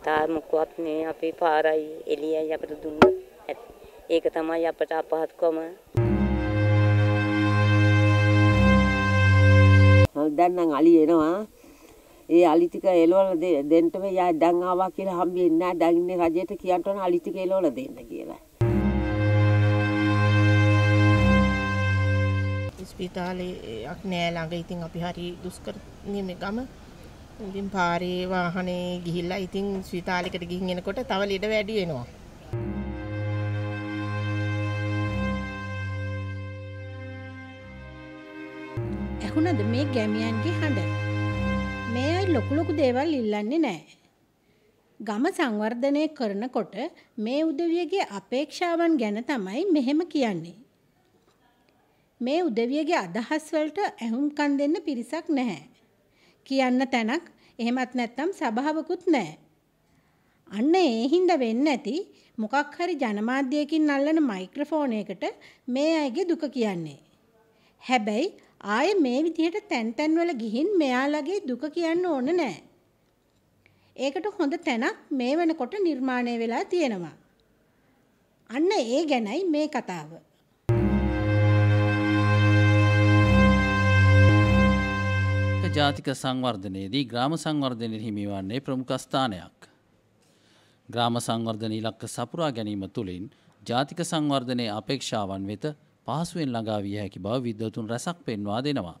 පුතා මොකවත් මේ අපි පාරයි එළියයි අපිට දුන්නත් ඒක තමයි අපට අපහත්කම. දැන් නම් අලි එනවා. ඒ අලි ටික එළවල දෙන්න මේ යා දැන් ආවා කියලා හම්බෙන්නේ නැහැ. දැන් ඉන්නේ රජයට කියන්න ඕන අලි ටික එළවල දෙන්න කියලා. ස්පිතාලයක් නෑ ළඟ. ඉතින් අපි හරි දුෂ්කර නිමේ ගම ඉතින් පාරේ වාහනේ ගිහිල්ලා ඉතින් ශ්‍රීතාලිකට ගිහින් එනකොට තව ලෙඩ වැඩි වෙනවා. ඇහුණද මේ ගැමියන්ගේ හඬ? මේ අය ලොකු ලොකු දේවල් ඉල්ලන්නේ නැහැ. ගම සංවර්ධනය කරනකොට මේ උදවියගේ අපේක්ෂාවන් ගැන තමයි මෙහෙම කියන්නේ. මේ උදවියගේ අදහස් වලට ඇහුම්කන් දෙන්න පිරිසක් නැහැ. කියන්න තැනක් එහෙමත් නැත්නම් සභාවකුත් නැහැ. අන්න ඒ හින්දා වෙන්නේ නැති මොකක් හරි ජනමාධ්‍යයකින් අල්ලන මයික්‍රොෆෝන එකට මේ අයගේ දුක කියන්නේ. හැබැයි ආයේ මේ විදිහට තැන් තැන්වල ගිහින් මෙයාලගේ දුක කියන්න ඕන නෑ. ඒකට හොඳ තැනක් මේ වෙනකොට නිර්මාණය වෙලා තියෙනවා. අන්න ඒ ගැනයි මේ කතාව. ජාතික සංවර්ධනයේදී ග්‍රාම සංවර්ධනය හිමිවන්නේ ප්‍රමුඛස්ථානයක්. ග්‍රාම සංවර්ධන ඉලක්ක සපුරා ගැනීම තුළින් ජාතික සංවර්ධනය අපේක්ෂාවන් වෙත පහසුවෙන් ළඟා විය හැකි බව විද්වතුන් රැසක් පෙන්වා දෙනවා.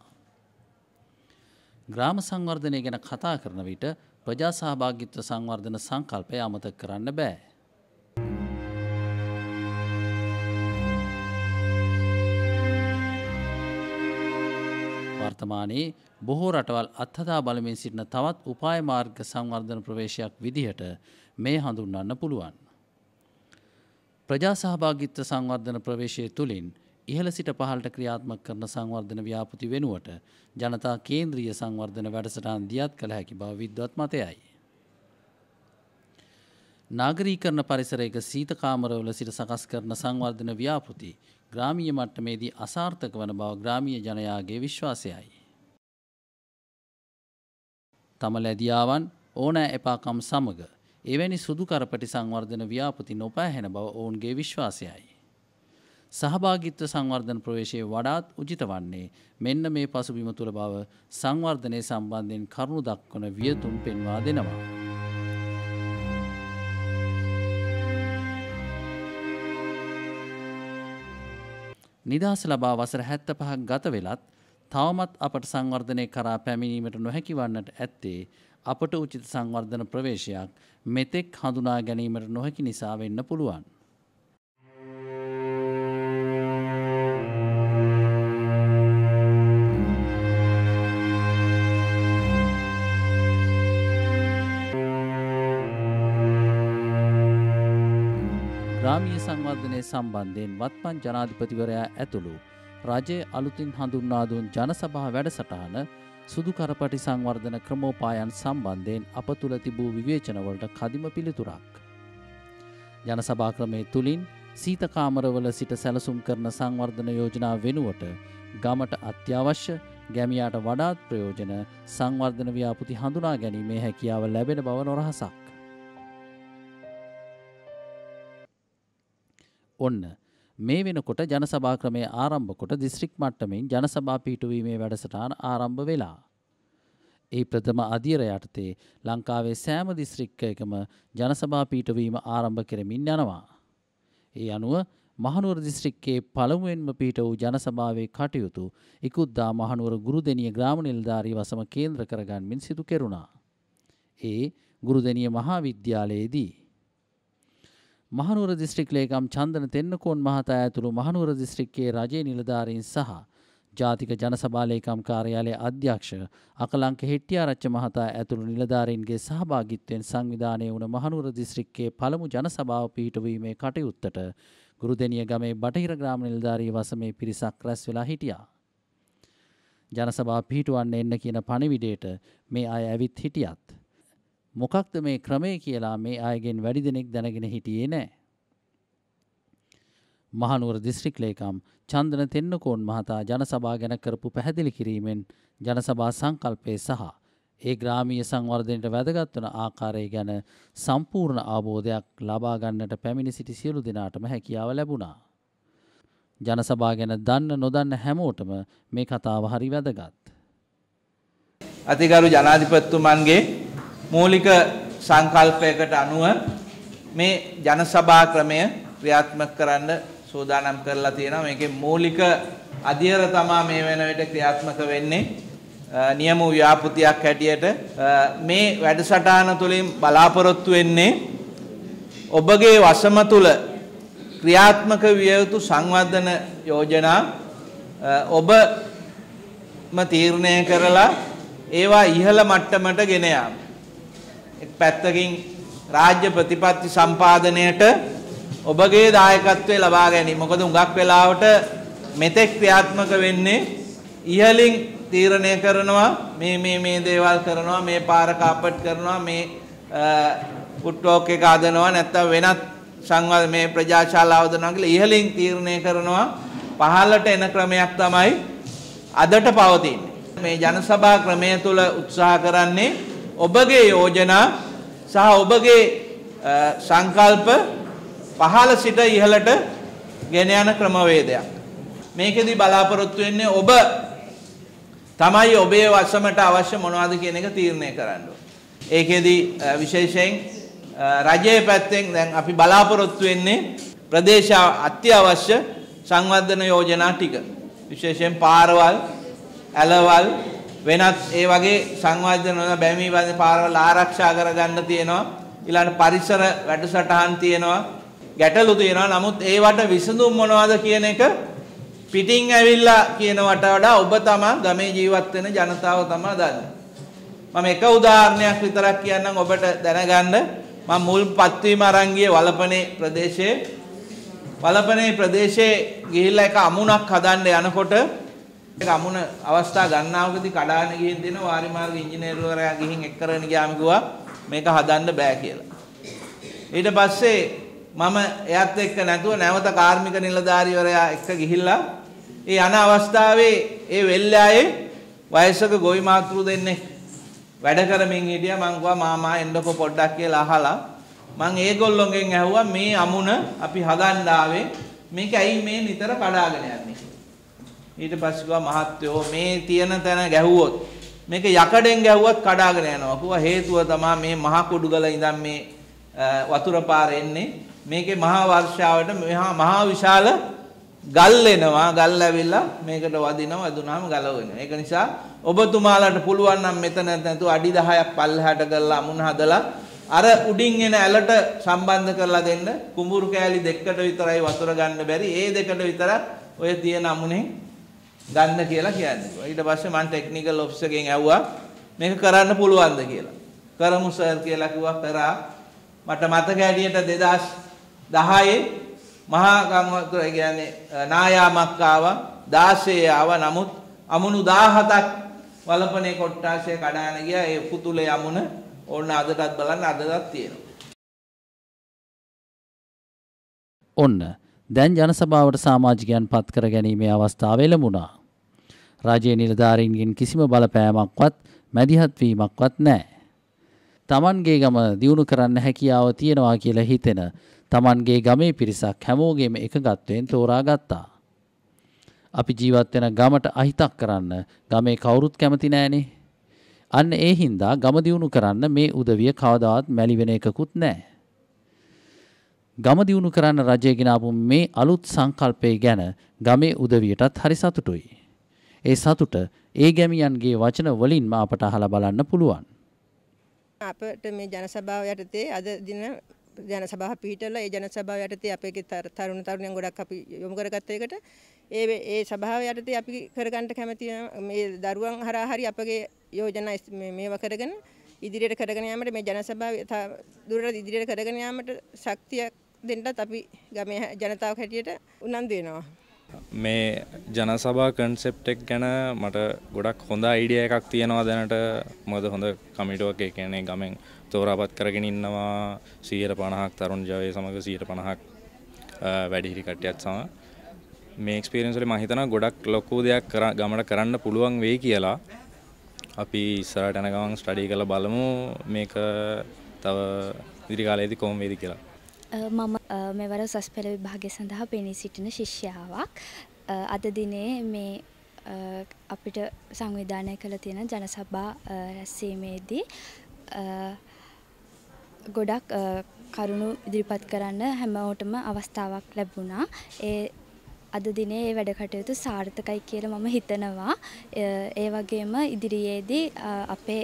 ග්‍රාම සංවර්ධනය ගැන කතා කරන විට ප්‍රජා සහභාගිත්ව සංවර්ධන සංකල්පය අමතක කරන්න බෑ. වර්තමානයේ බොහෝ රටවල් අත්හදා බලමින් සිටින තවත් උපායමාර්ග සංවර්ධන ප්‍රවේශයක් විදිහට මේ හඳුන්වන්න පුළුවන්. ප්‍රජා සහභාගිත්ව සංවර්ධන ප්‍රවේශය තුළින් ඉහළ සිට පහලට ක්‍රියාත්මක කරන සංවර්ධන ව්‍යාපති වෙනුවට ජනතා කේන්ද්‍රීය සංවර්ධන වැඩසටහන් දියත් කළ හැකි බව විද්වත් මතයයි. නාගරීකරණ පරිසරයක සීතකාමරවල සිට සකස් කරන සංවර්ධන ව්‍යාපෘති ග්‍රාමීය මට්ටමේදී අසාර්ථක වන බව ග්‍රාමීය ජනයාගේ විශ්වාසයයි. තම ලැදියාවන් ඕනෑ එපාකම් සමග එවැනි සුදු කරපටි සංවර්ධන ව්‍යාපති නොපෑහැන බව ඔවුන්ගේ විශ්වාසයයි. සහභාගිත්ව සංවර්ධන ප්‍රවේශයේ වඩාත් උජිත වන්නේ මෙන්න මේ පසුබිම තුළ බව සංවර්ධනය සම්බන්ධයෙන් කරුණු දක්වන වියතුම් පෙන්වා දෙනවා. නිදහස ලබා වසර 75ක් ගත වෙලත් තවමත් අපට සංවර්ධනය කරා පැමිණීමට නොහැකි වන්නට ඇත්තේ අපට උචිත සංවර්ධන ප්‍රවේශයක් මෙතෙක් හඳුනා ගැනීමට නොහැකි නිසා වෙන්න පුළුවන්. ග්‍රාමීය සංවර්ධනය සම්බන්ධයෙන් වත්මන් ජනාධිපතිවරයා ඇතුළු රජය අලුතින් හඳුන්වා දුන් ජනසභා වැඩසටහන සුදු කරපටි සංවර්ධන ක්‍රමෝපායන් සම්බන්ධයෙන් අප තුළ තිබූ විවේචනවලට කදිම පිළිතුරක්. ජනසභා ක්‍රමය තුළින් සීතකාමරවල සිට සැලසුම් කරන සංවර්ධන යෝජනා වෙනුවට ගමට අත්‍යවශ්‍ය ගැමියාට වඩාත් ප්‍රයෝජන සංවර්ධන ව්‍යාපති හඳුනා ගැනීමේ හැකියාව ලැබෙන බව නොරහසක්. ඔන්න මේ වෙනකොට ජනසභා ක්‍රමය ආරම්භ කොට දිස්ත්‍රික් මට්ටමින් ජනසභා පිටුවීමේ වැඩසටහන ආරම්භ වෙලා. ඒ ප්‍රථම අධීර යටතේ ලංකාවේ සෑම දිස්ත්‍රික්කයකම ජනසභා පීටවීම ආරම්භ කරමින් යනවා. ඒ අනුව මහනුවර දිස්ත්‍රික්කේ පළමුුවෙන්ම පීට වූ ජනසභාවේ කටයුතු ඉකුද්දා මහනුවර ගුරු දෙනිය ග්‍රාම නිල්ධාරී වසම කේන්ද්‍ර කරගන්මින් සිදු කෙරුණා. ඒ ගුරුදනිය මහා විද්‍යාලයේදී මහනුවර දිස්ත්‍රික් ලේකම් චන්දන තෙන්නකෝන් මහතා ඇතුළු මහනුවර දිස්ත්‍රික්කයේ රජයේ නිලධාරීන් සහ ජාතික ජනසභා ලේකම් කාර්යාලයේ අධ්‍යක්ෂ අකලංක හෙට්ටිආරච්චි මහතා ඇතුළු නිලධාරීන්ගේ සහභාගිත්වයෙන් සංවිධානය වුණ මහනුවර දිස්ත්‍රික්කයේ පළමු ජනසභාව පිහිටුවීමේ කටයුත්තට ගුරුදෙනිය ගමේ බටහිර ග්‍රාම නිලධාරී වසමේ පිරිසක් රැස් වෙලා හිටියා. ජනසභා පිහිටුවන්න එන්න කියන පණිවිඩයට මේ අය ඇවිත් හිටියත් මොකක්ද මේ ක්‍රමය කියලා මේ අයගෙන් වැඩි දෙනෙක් දැනගෙන හිටියේ නෑ. මහනුවර දිස්ත්‍රික් ලේකම් චන්දන තෙන්නකෝන් මහතා ජනසභා ගැන කරපු පැහැදිලි කිරීමෙන් ජනසභා සංකල්පය සහ ඒ ග්‍රාමීය සංවර්ධනයට වැදගත්වන ආකාරය ගැන සම්පූර්ණ ආබෝධයක් ලබාගන්නට පැමිණි සිටි සියලු දෙනාටම හැකියාව ලැබුණා. ජනසභා ගැන දන්න නොදන්න හැමෝටම මේ කතාව හරි වැදගත්. අතිගරු ජනාධිපත්තුමන්ගේ මූලික සංකල්පයකට අනුව මේ ජනසභා ක්‍රමය ක්‍රියාත්මක කරන්න සූදානම් කරලා තියෙනවා. මේකේ මූලික අධියර තමා මේ වෙන විට ක්‍රියාත්මක වෙන්නේ නියම ව්‍යාපෘතියක් හැටියට මේ වැඩසටහන තුළින් බලාපොරොත්තු වෙන්නේ ඔබගේ වශම තුල ක්‍රියාත්මක විය යුතු සංවර්ධන යෝජනා ඔබම තීරණය කරලා ඒවා ඉහළ මට්ටමට ගෙන යාම පැත්තකින් රාජ්‍ය ප්‍රතිපත්ති සම්පාදනයට ඔබගේ දායකත්වය ලබා ගැනීම. මොකද හුඟක් වෙලාවට මෙතෙක් ක්‍රියාත්මක වෙන්නේ ඉහලින් තීරණය කරනවා මේ මේ මේ දේවල් කරනවා මේ පාර කාපට් කරනවා මේ ෆුට්ටෝක් එක හදනවා නැත්නම් වෙනත් සංවර්ධ මේ ප්‍රජාශාලා හදනවා කියලා ඉහලින් තීරණය කරනවා පහළට එන ක්‍රමයක් තමයි අදට පවතින්නේ. මේ ජනසභා ක්‍රමය තුල උත්සාහ කරන්නේ ඔබගේ යෝජනා සහ ඔබගේ සංකල්ප පහළ සිට ඉහළට ගෙන යන ක්‍රමවේදයක්. මේකෙදි බලාපොරොත්තු වෙන්නේ ඔබ තමයි ඔබේ වසමට අවශ්‍ය මොනවද කියන එක තීරණය කරන්න. ඒකෙදි විශේෂයෙන් රජයේ පැත්තෙන් දැන් අපි බලාපොරොත්තු වෙන්නේ ප්‍රදේශ අත්‍යවශ්‍ය සංවර්ධන යෝජනා ටික. විශේෂයෙන් පාරවල්, ඇලවල්, වෙනත් ඒ වගේ සංවාදන බැමී වගේ පාරවල් ආරක්ෂා කරගන්න තියෙනවා ඊළඟ පරිසර වැඩසටහන් තියෙනවා ගැටලු තියෙනවා නමුත් ඒවට විසඳුම් මොනවද කියන එක පිටින් ඇවිල්ලා කියනවට වඩා ඔබ තමා ගමේ ජීවත් වෙන ජනතාව තමා දන්නේ මම එක උදාහරණයක් විතරක් කියන්නම් ඔබට දැනගන්න මම මුල් පත්වීම අරන් ගියේ වලපනේ ප්‍රදේශයේ වලපනේ ප්‍රදේශයේ ගිහිල්ලා එක අමුණක් හදන්න යනකොට ඒක අමුණ අවස්ථා ගන්නාවකදී කඩාන ගිහින් දෙන වාරි මාර්ග ඉංජිනේරුවරයා ගිහින් එක් කරගෙන ගියාම කිව්වා මේක හදන්න බෑ කියලා. ඊට පස්සේ මම එයත් එක්ක නැතුව නැවත කාර්මික නිලධාරීවරයා එක්ක ගිහිල්ලා ඒ යන අවස්ථාවේ ඒ වෙල්ලායේ වයසක ගොවි මාතෘ දෙන්නේ වැඩ කරමින් හිටියා මං ගියා මාමා එන්නකො පොඩ්ඩක් කියලා අහලා මං ඒගොල්ලොන්ගෙන් ඇහුවා මේ අමුණ අපි හදන්න ආවේ මේක ඇයි මේ නිතර කඩාගෙන යන්නේ ඊට පස්සේ ගියා මහත්යෝ මේ තියෙන තැන ගැහුවොත් මේක යකඩෙන් ගැහුවත් කඩාගෙන යනවා. කෝවා හේතුව තමයි මේ මහ කුඩුගල ඉඳන් මේ වතුර පාර එන්නේ. මේකේ මහා වර්ෂාවට මහා මහා විශාල ගල් එනවා ගල් ඇවිල්ලා මේකට වදිනවා වදුනාම ගල වෙනවා ඒක නිසා ඔබතුමාලට පුළුවන් නම් මෙතන නැතු අඩි 10ක් පල්ලෙහාට කරලා අමුණ හදලා අර උඩින් එන ඇලට සම්බන්ධ කරලා දෙන්න කුඹුරු කෑලි දෙකකට විතරයි වතුර ගන්න බැරි ඒ දෙකට විතරක් ඔය තියෙන අමුණෙන් ගන්න කියලා කියන්නේ. ඊට පස්සේ මම ටෙක්නිකල් ඔෆිස් එකෙන් ඇහුවා මේක කරන්න පුළුවන්ද කියලා. කරමු සර් කියලා කිව්වා කරා. මට මතක ඇඩියට 2010 මහා ගම්වතුර කියන්නේ නායාමක් ආවා 16 ආවා නමුත් අමුණු 17ක් වලපනේ කොට්ටාෂය කඩාන ගියා ඒ පුතුලේ අමුණ ඕන්න අදටත් බලන්න අදටත් තියෙනවා. ඔන්න දැන් ජනසභාවට සමාජිකයන් පත් කර ගැනීමේ අවස්ථාව ලැබුණා. රජයේ නිලධාරීන්ගෙන් කිසිම බලපෑමක්වත් මැදිහත්වීමක්වත් නෑ. තමන්ගේ ගම දියුණු කරන්න හැකියාව තියෙනවා කියලා හිතෙන තමන්ගේ ගමේ පිරිසක් හැමෝගේම එකගත්වයෙන් තෝරා ගත්තා. අපි ජීවත්වෙන ගමට අහිතක් කරන්න ගමේ කවුරුත් කැමති නෑනේ. අන්න ඒ හින්දා ගම දියුණු කරන්න මේ උදවිය කවදාවත් මැලිවෙන එකකුත් නෑ. ගම දියුණු කරන්න රජයගෙනාපු මේ අලුත් සංකල්පය ගැන ගමේ උදවියටත් හරි සතුටුයි. ඒ සතුට ඒ ගැමියන්ගේ වචන වලින්ම අපට අහලා බලන්න පුළුවන්. අපට මේ ජනසභාව යටතේ අද දින ජනසභාව පිහිටලා ඒ ජනසභාව යටතේ අපේ තරුණ තරුණියන් ගොඩක් අපි යොමු කරගත්ත එකට ඒ ඒ සභාව යටතේ අපි කරගන්න කැමති මේ දරුවන් හරහා හරි අපගේ යෝජනා මේවා කරගෙන ඉදිරියට කරගෙන යාමට මේ ජනසභාව දුරට ඉදිරියට කරගෙන යාමට ශක්තියක් දෙන්නත් අපි ගමේ ජනතාවක් හැටියට උනන්දු වෙනවා මේ ජනසභා කන්සෙප්ට් එක ගැන මට ගොඩක් හොඳ අයිඩියා එකක් තියෙනවා දැනට මොකද හොඳ කමිටුවක් ඒ කියන්නේ ගමෙන් තෝරාපත් කරගෙන ඉන්නවා 150ක් තරුණ ජවයේ සමග 150ක් වැඩිහිටි කට්ටියත් සමග මේ එක්ස්පීරියන්ස් වලින් මම හිතනවා ගොඩක් ලොකු දෙයක් ගමට කරන්න පුළුවන් වෙයි කියලා අපි ඉස්සරහට යන ගමන් ස්ටඩි කරලා බලමු මේක තව ඉදිරි කාලයේදී කොහොම වේද කියලා මම මෙවර උසස් පෙළ විභාගය සඳහා පෙනී සිටින ශිෂ්‍යාවක්. අද දිනේ මේ අපිට සංවිධානය කළ තියෙන ජනසභා රැස්වීමේදී ගොඩක් කරුණු ඉදිරිපත් කරන්න හැමෝටම අවස්ථාවක් ලැබුණා. ඒ අද දිනේ ඒ වැඩකටයුතු සාර්ථකයි කියලා මම හිතනවා. ඒ වගේම ඉදිරියේදී අපේ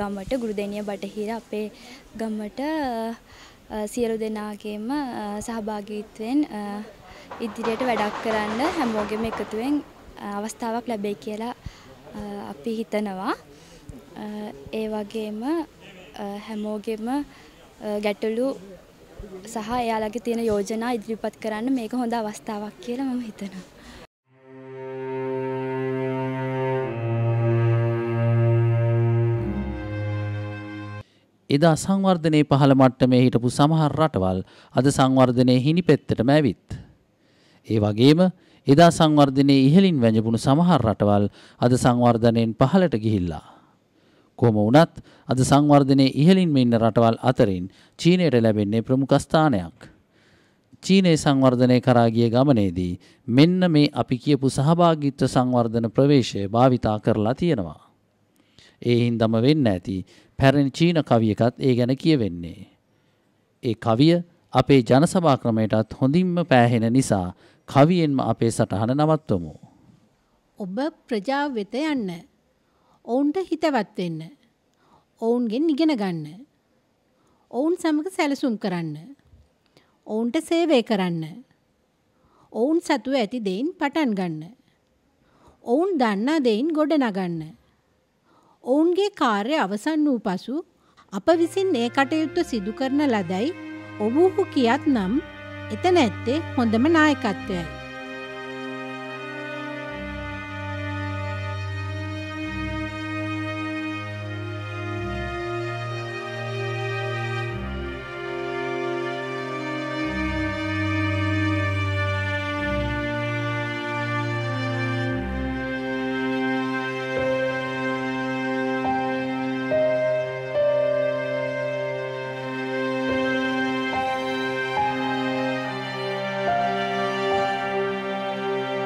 ගමට ගුරුදෙනිය බටහිර අපේ ගමට සියලු දෙනාගේම සහභාගීත්වයෙන් ඉදිරියට වැඩක් කරන්න හැමෝගෙම එකතුවෙන් අවස්ථාවක් ලැබෙයි කියලා අපි හිතනවා. ඒ වගේම හැමෝගෙම ගැටලු සහ එයාලගේ තියෙන යෝජනා ඉදිරිපත් කරන්න මේක හොඳ අවස්ථාවක් කියලා මම හිතනවා. එදා සංවර්ධනයේ පහළ මට්ටමේ හිටපු සමහර රටවල් අද සංවර්ධනයේ හිනි පෙත්තටම ඇවිත්. ඒ වගේම එදා සංවර්ධනයේ ඉහළින් වැජපුණු සමහර රටවල් අද සංවර්ධනයෙන් පහළට ගිහිල්ලා. කොහොම වුණත් අද සංවර්ධනයේ ඉහළින්ම ඉන්න රටවල් අතරින් චීනයට ලැබෙන්නේ ප්‍රමුඛස්ථානයක්. චීනයේ සංවර්ධනය කරා ගිය ගමනේදී මෙන්න මේ අපි කියපු සහභාගීත්ව සංවර්ධන ප්‍රවේශය භාවිතා කරලා තියෙනවා. ඒ හින්දම වෙන්න ඇති පැරණි චීන කවියකත් ඒ ගැන කියවෙන්නේ. ඒ කවිය අපේ ජනසභා ක්‍රමයටත් හොඳින්ම පෑහෙන නිසා කවියෙන්ම අපේ සටහන නවත්වමු. ඔබ ප්‍රජාව වෙත යන්න. ඔවුන්ට හිතවත් වෙන්න. ඔවුන්ගෙන් ඉගෙන ගන්න. ඔවුන් සමග සැලසුම් කරන්න. ඔවුන්ට සේවය කරන්න. ඔවුන් සතුව ඇති දෙයින් පටන් ගන්න. ඔවුන් දන්නා දෙයින් ගොඩ නගන්න. ඔවුන්ගේ කාර්ය අවසන් වූ පසු අප විසින් ඒ කටයුත්ත සිදු කරන ලදයි ඔබූහු කියත් නම් එත නැත්තේ හොඳම නායකත්වයයි.